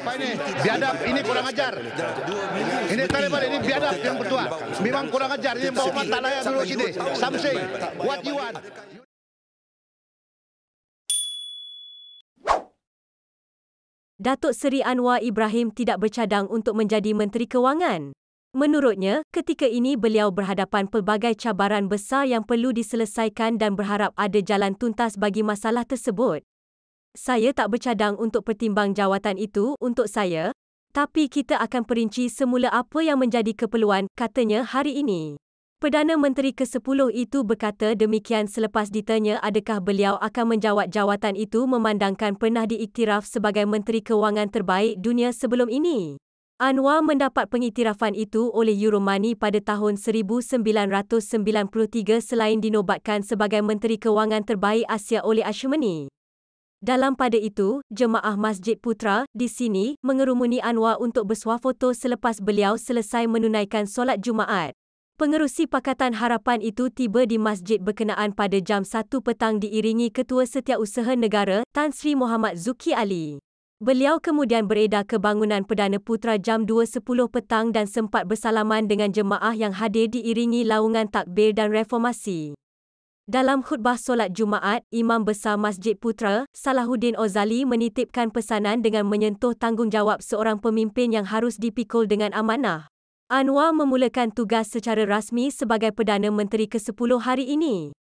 apa ini? Biadab ini kurang ajar. Ini Taliban ini biadab yang berdua. Memang kurang ajar. Ini bawa mata layak dulu sini. Something. What you want? Datuk Seri Anwar Ibrahim tidak bercadang untuk menjadi Menteri Kewangan. Menurutnya, ketika ini beliau berhadapan pelbagai cabaran besar yang perlu diselesaikan dan berharap ada jalan tuntas bagi masalah tersebut. Saya tak bercadang untuk pertimbang jawatan itu untuk saya, tapi kita akan perinci semula apa yang menjadi keperluan, katanya hari ini. Perdana Menteri ke-10 itu berkata demikian selepas ditanya adakah beliau akan menjawat jawatan itu memandangkan pernah diiktiraf sebagai Menteri Kewangan Terbaik Dunia sebelum ini. Anwar mendapat pengiktirafan itu oleh Euromoney pada tahun 1993 selain dinobatkan sebagai Menteri Kewangan Terbaik Asia oleh Ashmani. Dalam pada itu, jemaah Masjid Putra di sini mengerumuni Anwar untuk bersuafoto selepas beliau selesai menunaikan solat Jumaat. Pengerusi Pakatan Harapan itu tiba di masjid berkenaan pada jam 1 petang diiringi Ketua Setiausaha Negara Tan Sri Muhammad Zuki Ali. Beliau kemudian beredar ke bangunan Perdana Putra jam 2.10 petang dan sempat bersalaman dengan jemaah yang hadir diiringi laungan takbir dan reformasi. Dalam khutbah solat Jumaat, Imam Besar Masjid Putra, Salahuddin Ozali menitipkan pesanan dengan menyentuh tanggungjawab seorang pemimpin yang harus dipikul dengan amanah. Anwar memulakan tugas secara rasmi sebagai Perdana Menteri ke-10 hari ini.